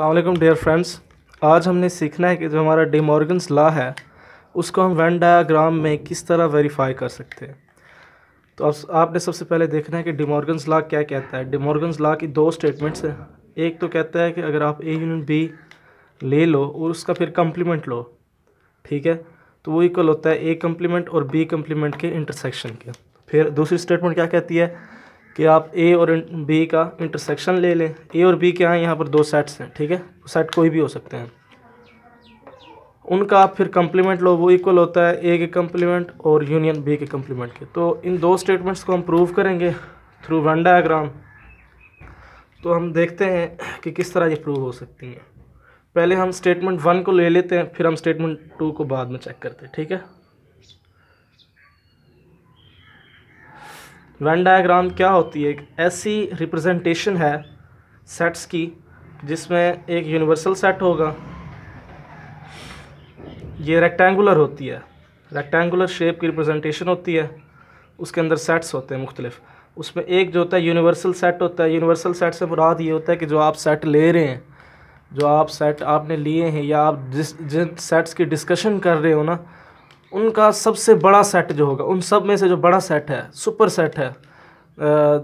अल्लाम dear friends आज हमने सीखना है कि जो हमारा डिमॉर्गन्स ला है उसको हम वन डायाग्राम में किस तरह वेरीफाई कर सकते हैं तो अब आपने सबसे पहले देखना है कि डिमॉर्गन्स ला क्या कहता है डिमॉर्गन्स ला की दो स्टेटमेंट्स हैं एक तो कहता है कि अगर आप ए यूनियन बी ले लो और उसका फिर कम्प्लीमेंट लो ठीक है तो वो इक्वल होता है ए कम्प्लीमेंट और बी कम्प्लीमेंट के इंटरसेक्शन के फिर दूसरी स्टेटमेंट क्या कहती है कि आप ए और बी का इंटरसेक्शन ले लें ए और बी के यहाँ यहाँ पर दो सेट्स हैं ठीक है सेट कोई भी हो सकते हैं उनका आप फिर कंप्लीमेंट लो वो इक्वल होता है ए के कंप्लीमेंट और यूनियन बी के कंप्लीमेंट के तो इन दो स्टेटमेंट्स को हम प्रूव करेंगे थ्रू वन डायग्राम तो हम देखते हैं कि किस तरह ये प्रूव हो सकती हैं पहले हम स्टेटमेंट वन को ले लेते हैं फिर हम स्टेटमेंट टू को बाद में चेक करते हैं ठीक है वेन डायग्राम क्या होती है एक ऐसी रिप्रेजेंटेशन है सेट्स की जिसमें एक यूनिवर्सल सेट होगा ये रेक्टेंगुलर होती है रेक्टेंगुलर शेप की रिप्रेजेंटेशन होती है उसके अंदर सेट्स होते हैं मुख्तलिफ उसमें एक जो होता है यूनिवर्सल सेट होता है यूनिवर्सल सेट से मुराद ये होता है कि जो आप सेट ले रहे हैं जो आप सेट आपने लिए हैं या आप जिस जिन सेट्स की डिस्कशन कर रहे हो ना उनका सबसे बड़ा सेट जो होगा उन सब में से जो बड़ा सेट है सुपर सेट है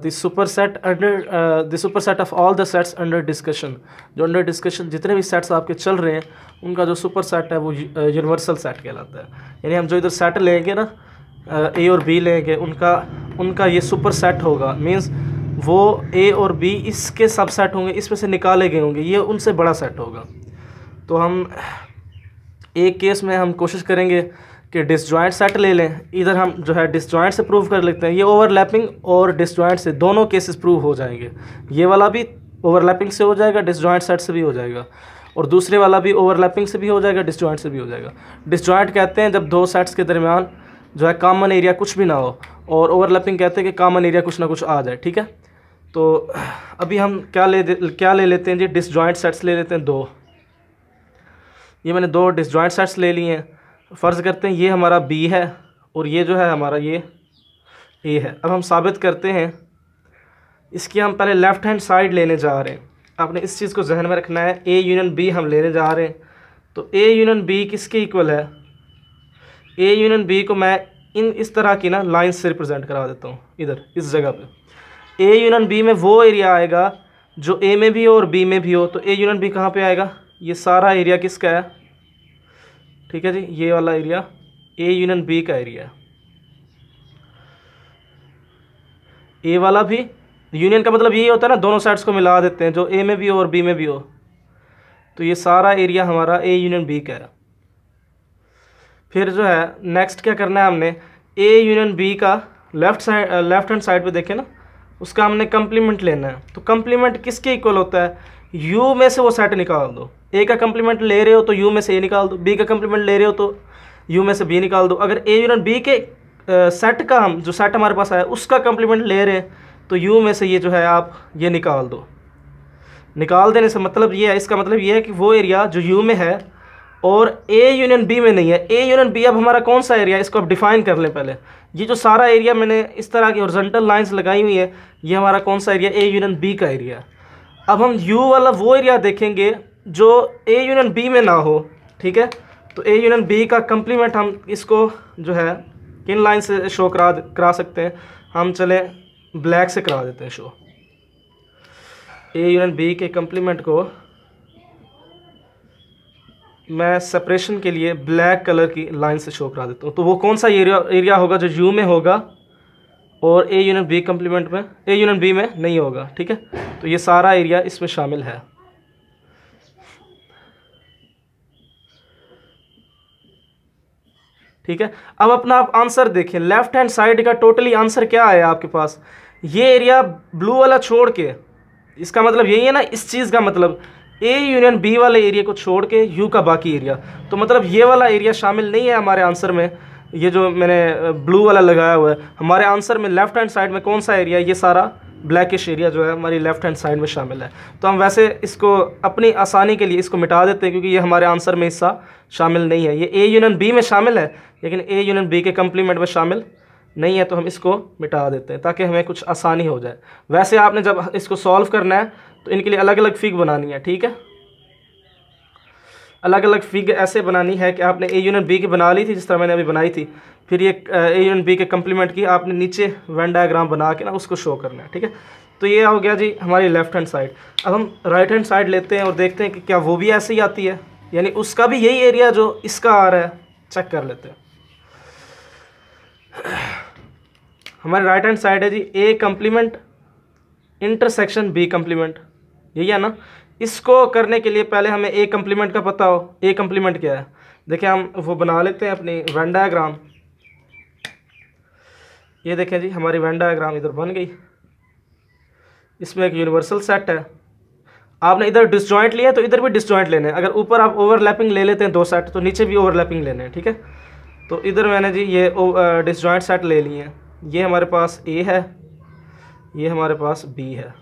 the super set under the super set of all the sets under discussion जो अंडर डिस्कशन जितने भी सेट्स आपके चल रहे हैं उनका जो सुपर सेट है वो यूनिवर्सल सेट कहलाता है यानी हम जो इधर सेट लेंगे ना ए और बी लेंगे उनका उनका ये सुपर सेट होगा मीन्स वो ए और बी इसके सब सेट होंगे इसमें से निकाले गए होंगे ये उनसे बड़ा सेट होगा तो हम एक केस में हम कोशिश करेंगे कि डिसजॉइंट सेट ले लें इधर हम जो है डिसजॉइंट से प्रूव कर लेते हैं ये ओवरलैपिंग और डिसजॉइंट से दोनों केसेस प्रूव हो जाएंगे ये वाला भी ओवरलैपिंग से हो जाएगा डिसजॉइंट सेट से भी हो जाएगा और दूसरे वाला भी ओवरलैपिंग से भी हो जाएगा डिसजॉइंट से भी हो जाएगा डिसजॉइंट कहते हैं जब दो सेट्स के दरमियान जो है कामन एरिया कुछ भी ना हो और ओवरलैपिंग कहते हैं कि कामन एरिया कुछ ना कुछ आ जाए ठीक है तो अभी हम क्या ले क्या ले लेते हैं जी डिसजॉइंट सेट्स ले लेते हैं दो ये मैंने दो डिसजॉइंट सेट्स ले लिए हैं फ़र्ज़ करते हैं ये हमारा बी है और ये जो है हमारा ये ए है अब हम साबित करते हैं इसकी हम पहले लेफ़्ट हैंड साइड लेने जा रहे हैं आपने इस चीज़ को जहन में रखना है ए यूनियन बी हम लेने जा रहे हैं तो ए यूनियन बी किसके इक्वल है ए यूनियन बी को मैं इन इस तरह की ना लाइन से रिप्रेजेंट करा देता हूँ इधर इस जगह पे ए यूनियन बी में वो एरिया आएगा जो ए में भी हो और बी में भी हो तो ए यूनियन बी कहाँ पे आएगा ये सारा एरिया किसका है ठीक है जी ये वाला एरिया ए यूनियन बी का एरिया ए वाला भी यूनियन का मतलब ये होता है ना दोनों साइड्स को मिला देते हैं जो ए में भी हो और बी में भी हो तो ये सारा एरिया हमारा ए यूनियन बी का है फिर जो है नेक्स्ट क्या करना है हमने ए यूनियन बी का left side left hand side पे देखें ना उसका हमने कंप्लीमेंट लेना है तो कंप्लीमेंट किसके इक्वल होता है यू में से वो सेट निकाल दो ए का कंप्लीमेंट ले रहे हो तो यू में से ए निकाल दो बी का कंप्लीमेंट ले रहे हो तो यू में से बी निकाल दो अगर ए यूनिट बी के सेट का हम जो सेट हमारे पास आया उसका कंप्लीमेंट ले रहे हैं तो यू में से ये जो है आप ये निकाल दो निकाल देने से मतलब ये है इसका मतलब ये है कि वो एरिया जो यू में है और ए यूनियन बी में नहीं है ए यूनियन बी अब हमारा कौन सा एरिया है इसको आप डिफाइन कर लें पहले ये जो सारा एरिया मैंने इस तरह की ओरिजेंटल लाइंस लगाई हुई है ये हमारा कौन सा एरिया ए यूनियन बी का एरिया अब हम यू वाला वो एरिया देखेंगे जो ए यूनियन बी में ना हो ठीक है तो ए यूनियन बी का कम्प्लीमेंट हम इसको जो है किन लाइन से शो करा करा सकते हैं हम चले ब्लैक से करा देते हैं शो ए यूनियन बी के कम्प्लीमेंट को मैं सेपरेशन के लिए ब्लैक कलर की लाइन से शो करा देता हूँ तो वो कौन सा एरिया एरिया होगा जो यू में होगा और ए यूनियन बी कम्प्लीमेंट में ए यूनियन बी में नहीं होगा ठीक है तो ये सारा एरिया इसमें शामिल है ठीक है अब अपना आप आंसर देखें लेफ्ट हैंड साइड का टोटली आंसर क्या आया आपके पास ये एरिया ब्लू वाला छोड़ के इसका मतलब यही है ना इस चीज़ का मतलब ए यूनियन बी वाले एरिया को छोड़ के यू का बाकी एरिया तो मतलब ये वाला एरिया शामिल नहीं है हमारे आंसर में ये जो मैंने ब्लू वाला लगाया हुआ है हमारे आंसर में लेफ्ट हैंड साइड में कौन सा एरिया है ये सारा ब्लैकिश एरिया जो है हमारी लेफ़्ट हैंड साइड में शामिल है तो हम वैसे इसको अपनी आसानी के लिए इसको मिटा देते हैं क्योंकि ये हमारे आंसर में हिस्सा शामिल नहीं है ये ए यूनियन बी में शामिल है लेकिन ए यूनियन बी के कम्प्लीमेंट में शामिल नहीं है तो हम इसको मिटा देते हैं ताकि हमें कुछ आसानी हो जाए वैसे आपने जब इसको सॉल्व करना है तो इनके लिए अलग अलग फिग बनानी है ठीक है अलग अलग फिग ऐसे बनानी है कि आपने ए यूनियन बी की बना ली थी जिस तरह मैंने अभी बनाई थी फिर ये ए एंड बी के कम्प्लीमेंट की आपने नीचे वैन डायग्राम बना के ना उसको शो करना है ठीक है तो ये हो गया जी हमारी लेफ्ट हैंड साइड अब हम राइट हैंड साइड लेते हैं और देखते हैं कि क्या वो भी ऐसे ही आती है यानी उसका भी यही एरिया जो इसका आ रहा है चेक कर लेते हैं हमारे राइट हैंड साइड है जी A complement intersection B complement यही है ना इसको करने के लिए पहले हमें ए कम्प्लीमेंट का पता हो ए कम्प्लीमेंट क्या है देखिए हम वो बना लेते हैं अपनी वैन डायग्राम ये देखें जी हमारी वैन डायग्राम इधर बन गई इसमें एक यूनिवर्सल सेट है आपने इधर डिसजॉइंट लिया तो इधर भी डिसजॉइंट लेने अगर ऊपर आप ओवरलैपिंग ले लेते हैं दो सेट तो नीचे भी ओवरलैपिंग लेने हैं ठीक है तो इधर मैंने जी ये डिसजॉइंट सेट ले लिए हैं ये हमारे पास ए है ये हमारे पास बी है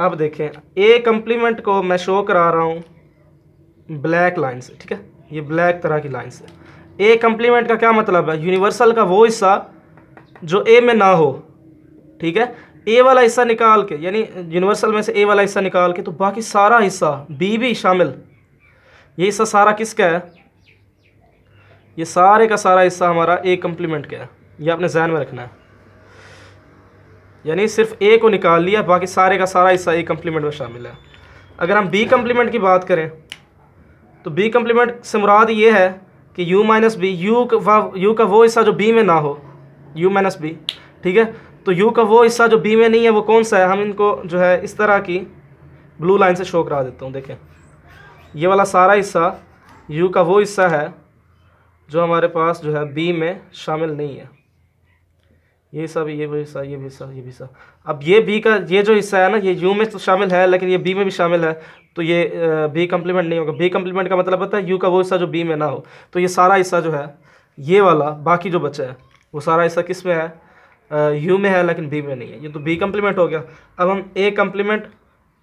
अब देखें ए कम्प्लीमेंट को मैं शो करा रहा हूँ ब्लैक लाइन से ठीक है ये ब्लैक तरह की लाइन से ए कम्प्लीमेंट का क्या मतलब है यूनिवर्सल का वो हिस्सा जो ए में ना हो ठीक है ए वाला हिस्सा निकाल के यानी यूनिवर्सल में से ए वाला हिस्सा निकाल के तो बाकी सारा हिस्सा बी भी शामिल ये हिस्सा सारा किसका है ये सारे का सारा हिस्सा हमारा ए कम्प्लीमेंट का है ये आपने जहन में रखना है यानी सिर्फ ए को निकाल लिया बाकी सारे का सारा हिस्सा ए कम्प्लीमेंट में शामिल है अगर हम बी कम्प्लीमेंट की बात करें तो बी कम्प्लीमेंट से मुराद ये है कि यू माइनस बी यू का यू का वो हिस्सा जो बी में ना हो यू माइनस बी ठीक है तो यू का वो हिस्सा जो बी में नहीं है वो कौन सा है हम इनको जो है इस तरह की ब्लू लाइन से शो करा देता हूँ देखें ये वाला सारा हिस्सा यू का वो हिस्सा है जो हमारे पास जो है बी में शामिल नहीं है ये सब ये भी हिस्सा ये भी हिस्सा ये भी हिस्सा अब ये बी का ये जो हिस्सा है ना ये यू में तो शामिल है लेकिन ये बी में भी शामिल है तो ये बी कम्प्लीमेंट नहीं होगा बी कम्प्लीमेंट का मतलब होता है यू का वो हिस्सा जो बी में ना हो तो ये सारा हिस्सा जो है ये वाला बाकी जो बचा है वो सारा ऐसा किस में है यू में है लेकिन बी में नहीं है ये तो बी कम्प्लीमेंट हो गया अब हम A complement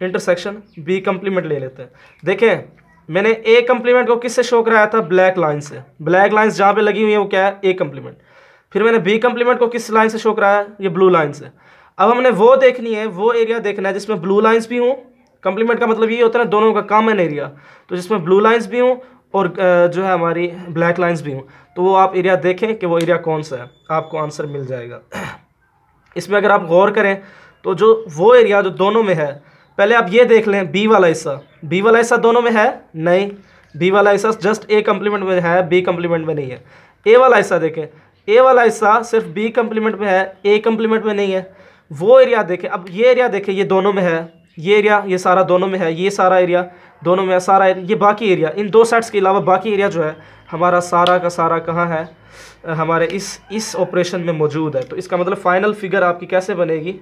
intersection B complement ले लेते हैं देखें मैंने ए कम्प्लीमेंट को किससे शो कराया था ब्लैक लाइन से ब्लैक लाइन्स जहाँ पे लगी हुई है वो क्या है ए कम्प्लीमेंट फिर मैंने बी कम्प्लीमेंट को किस लाइन से शो कराया ये ब्लू लाइन से अब हमने वो देखनी है वो एरिया देखना है जिसमें ब्लू लाइन्स भी हूँ कम्प्लीमेंट का मतलब ये होता है ना दोनों का कॉमन एरिया तो जिसमें ब्लू लाइन्स भी हूँ और जो है हमारी ब्लैक लाइंस भी हों तो वो आप एरिया देखें कि वो एरिया कौन सा है आपको आंसर मिल जाएगा इसमें अगर आप गौर करें तो जो वो एरिया जो दोनों में है पहले आप ये देख लें बी वाला हिस्सा बी वाला हिस्सा दोनों में है नहीं बी वाला हिस्सा जस्ट ए कम्प्लीमेंट में है बी कम्प्लीमेंट में नहीं है ए वाला हिस्सा देखें ए वाला हिस्सा सिर्फ बी कम्प्लीमेंट में है ए कम्प्लीमेंट में नहीं है वो एरिया देखें अब ये एरिया देखें ये दोनों में है ये एरिया ये सारा दोनों में है ये सारा एरिया दोनों में सारा ये बाकी एरिया इन दो साइड्स के अलावा बाकी एरिया जो है हमारा सारा का सारा कहाँ है हमारे इस इस ऑपरेशन में मौजूद है तो इसका मतलब फ़ाइनल फिगर आपकी कैसे बनेगी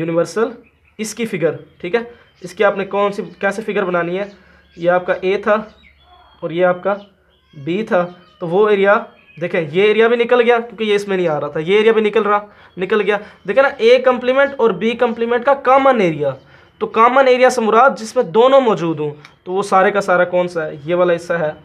यूनिवर्सल इसकी फिगर ठीक है इसकी आपने कौन सी कैसे फिगर बनानी है ये आपका ए था और ये आपका बी था तो वो एरिया देखें ये एरिया भी निकल गया क्योंकि ये इसमें नहीं आ रहा था ये एरिया भी निकल रहा निकल गया देखें ना ए कम्प्लीमेंट और बी कम्प्लीमेंट का कॉमन एरिया तो कामन एरिया से मुराद जिसमें दोनों मौजूद हों तो वो सारे का सारा कौन सा है ये वाला हिस्सा है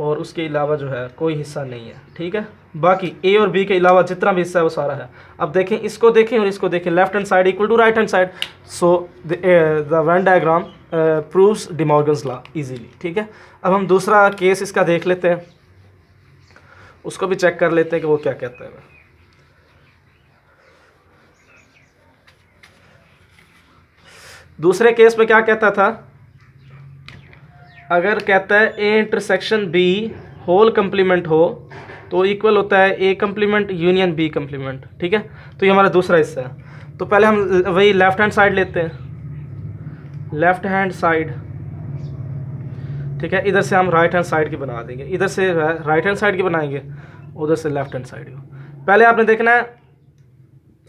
और उसके अलावा जो है कोई हिस्सा नहीं है ठीक है बाकी ए और बी के अलावा जितना भी हिस्सा है वो सारा है अब देखें इसको देखें और इसको देखें left hand side equal to right hand side so the one diagram proves De Morgan's law easily ठीक है अब हम दूसरा केस इसका देख लेते हैं उसको भी चेक कर लेते हैं कि वो क्या कहते हैं दूसरे केस में क्या कहता था अगर कहता है A intersection B whole complement हो तो इक्वल होता है A complement union B complement ठीक है तो ये हमारा दूसरा हिस्सा है तो पहले हम वही लेफ्ट हैंड साइड लेते हैं लेफ्ट हैंड साइड ठीक है इधर से हम राइट हैंड साइड की बना देंगे इधर से राइट हैंड साइड की बनाएंगे उधर से लेफ्ट हैंड साइड पहले आपने देखना है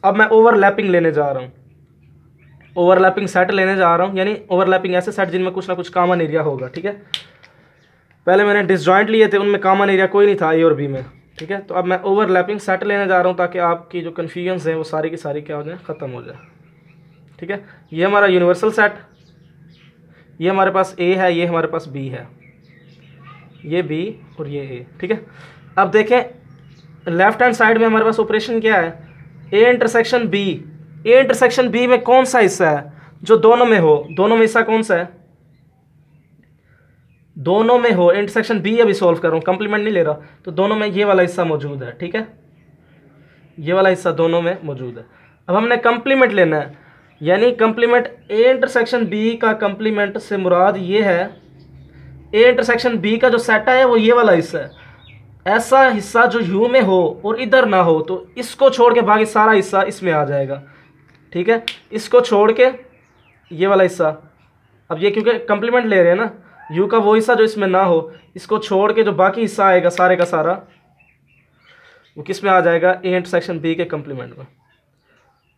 अब मैं ओवरलैपिंग लेने जा रहा हूँ ओवरलैपिंग सेट लेने जा रहा हूँ यानी ओवरलैपिंग ऐसे सेट जिनमें कुछ ना कुछ कामन एरिया होगा ठीक है पहले मैंने डिसजॉइंट लिए थे उनमें कामन एरिया कोई नहीं था ए और बी में ठीक है तो अब मैं ओवरलैपिंग सेट लेने जा रहा हूँ ताकि आपकी जो कन्फ्यूजन हैं वो सारी की सारी क्या हो जाए ख़त्म हो जाए ठीक है ये हमारा यूनिवर्सल सेट ये हमारे पास ए है ये हमारे पास बी है ये बी और ये ए ठीक है अब देखें लेफ्ट हैंड साइड में हमारे पास ऑपरेशन क्या है A intersection B A intersection B में कौन सा हिस्सा है जो दोनों में हो दोनों में हिस्सा कौन सा है दोनों में हो इंटरसेक्शन बी अभी सॉल्व कर रहा हूं कंप्लीमेंट नहीं ले रहा तो दोनों में ये वाला हिस्सा मौजूद है ठीक है ये वाला हिस्सा दोनों में मौजूद है अब हमने कंप्लीमेंट लेना है यानी कंप्लीमेंट ए इंटरसेक्शन बी का कंप्लीमेंट से मुराद ये है ए इंटरसेक्शन बी का जो सेटा है वो ये वाला हिस्सा है ऐसा हिस्सा जो यू में हो और इधर ना हो तो इसको छोड़ के बाकी सारा हिस्सा इसमें आ जाएगा ठीक है इसको छोड़ के ये वाला हिस्सा अब ये क्योंकि कंप्लीमेंट ले रहे हैं ना यू का वो हिस्सा जो इसमें ना हो इसको छोड़ के जो बाकी हिस्सा आएगा सारे का सारा वो किस में आ जाएगा ए इंटरसेक्शन बी के कंप्लीमेंट में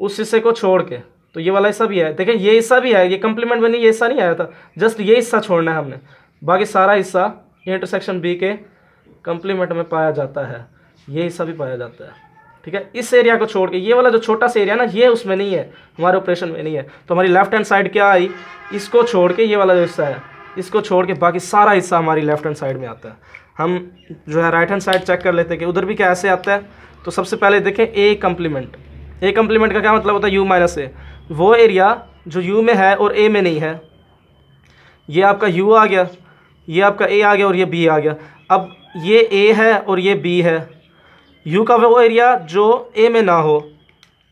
उस हिस्से को छोड़ के तो ये वाला हिस्सा भी है देखें ये हिस्सा भी है ये कंप्लीमेंट में नहीं ये हिस्सा नहीं आया था जस्ट ये हिस्सा छोड़ना है हमने बाकी सारा हिस्सा इंटरसेक्शन बी के कंप्लीमेंट में पाया जाता है ये हिस्सा भी पाया जाता है ठीक है इस एरिया को छोड़ के ये वाला जो छोटा सा एरिया ना ये उसमें नहीं है हमारे ऑपरेशन में नहीं है तो हमारी लेफ्ट हैंड साइड क्या आई इसको छोड़ के ये वाला जो हिस्सा है इसको छोड़ के बाकी सारा हिस्सा हमारी लेफ्ट हैंड साइड में आता है हम जो है राइट हैंड साइड चेक कर लेते हैं कि उधर भी क्या ऐसे आता है तो सबसे पहले देखें ए कम्प्लीमेंट ए कम्प्लीमेंट का क्या मतलब होता है यू माइनस ए वो एरिया जो यू में है और ए में नहीं है ये आपका यू आ गया ये आपका ए आ गया और ये बी आ गया अब ये ए है और ये बी है यू का वो एरिया जो ए में ना हो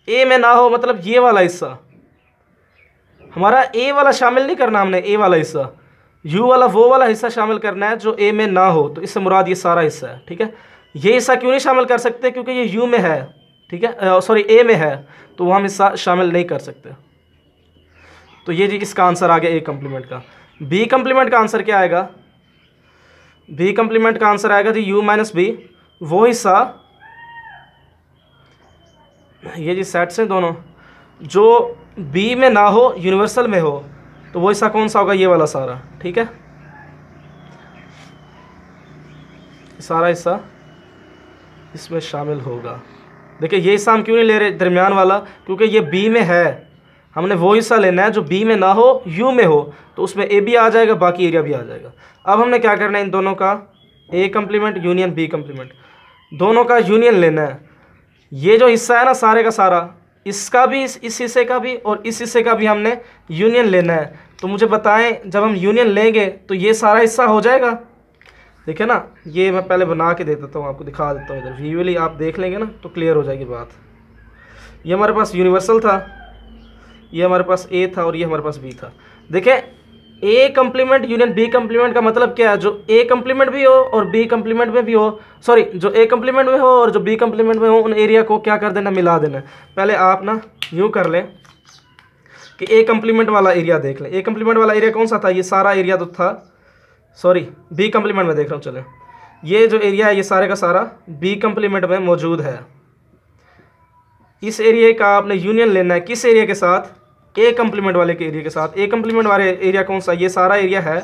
ए में ना हो मतलब ये वाला हिस्सा हमारा ए वाला शामिल नहीं करना हमने ए वाला हिस्सा यू वाला वो वाला हिस्सा शामिल करना है जो ए में ना हो तो इससे मुराद ये सारा हिस्सा है ठीक है ये हिस्सा क्यों नहीं शामिल कर सकते क्योंकि ये यू में है ठीक है सॉरी ए में है तो वह हम हिस्सा शामिल नहीं कर सकते तो ये जी इसका आंसर आ गया ए कम्प्लीमेंट का बी कम्प्लीमेंट का आंसर क्या आएगा बी कम्प्लीमेंट का आंसर आएगा जी यू माइनस बी वो हिस्सा ये जी सेट्स हैं दोनों जो बी में ना हो यूनिवर्सल में हो तो वो हिस्सा कौन सा होगा ये वाला सारा ठीक है सारा हिस्सा इसमें शामिल होगा देखिए ये हिस्सा हम क्यों नहीं ले रहे दरमियान वाला क्योंकि ये बी में है हमने वो हिस्सा लेना है जो बी में ना हो यू में हो तो उसमें ए भी आ जाएगा बाकी एरिया भी आ जाएगा अब हमने क्या करना है इन दोनों का A complement union B complement दोनों का यूनियन लेना है ये जो हिस्सा है ना सारे का सारा इसका भी इस हिस्से का भी और इस हिस्से का भी हमने यूनियन लेना है तो मुझे बताएं जब हम यूनियन लेंगे तो ये सारा हिस्सा हो जाएगा ठीक है ना ये मैं पहले बना के दे देता हूँ आपको दिखा देता हूँ इधर व्यूअली आप देख लेंगे ना तो क्लियर हो जाएगी बात ये हमारे पास यूनिवर्सल था ये हमारे पास ए था और ये हमारे पास बी था देखें A complement union B complement का मतलब क्या है जो ए कंप्लीमेंट भी हो और बी कंप्लीमेंट में भी हो सॉरी जो ए कंप्लीमेंट में हो और जो बी कंप्लीमेंट में हो उन एरिया को क्या कर देना मिला देना पहले आप ना यूँ कर लें कि ए कंप्लीमेंट वाला एरिया देख लें ए कंप्लीमेंट वाला एरिया कौन सा था ये सारा एरिया तो था सॉरी बी कंप्लीमेंट में देख रहा हूँ चले ये जो एरिया है ये सारे का सारा बी कंप्लीमेंट में मौजूद है इस एरिया का आपने यूनियन लेना है किस एरिया के साथ ए कम्प्लीमेंट वाले के एरिया के साथ ए कम्प्लीमेंट वाले एरिया कौन सा ये सारा एरिया है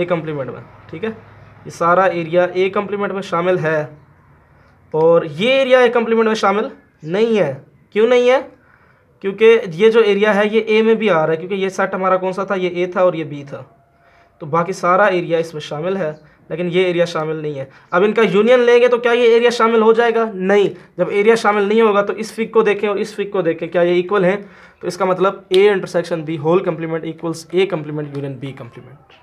ए कम्प्लीमेंट में ठीक है ये सारा एरिया ए कम्प्लीमेंट में शामिल है और ये एरिया ए कम्प्लीमेंट में शामिल नहीं है क्यों नहीं है क्योंकि ये जो एरिया है ये ए में भी आ रहा है क्योंकि ये सेट हमारा कौन सा था ये ए था और ये बी था तो बाकी सारा एरिया इसमें शामिल है लेकिन ये एरिया शामिल नहीं है अब इनका यूनियन लेंगे तो क्या ये एरिया शामिल हो जाएगा नहीं जब एरिया शामिल नहीं होगा तो इस फिक को देखें और इस फिक को देखें क्या ये इक्वल हैं तो इसका मतलब A intersection B whole complement equals A complement union B complement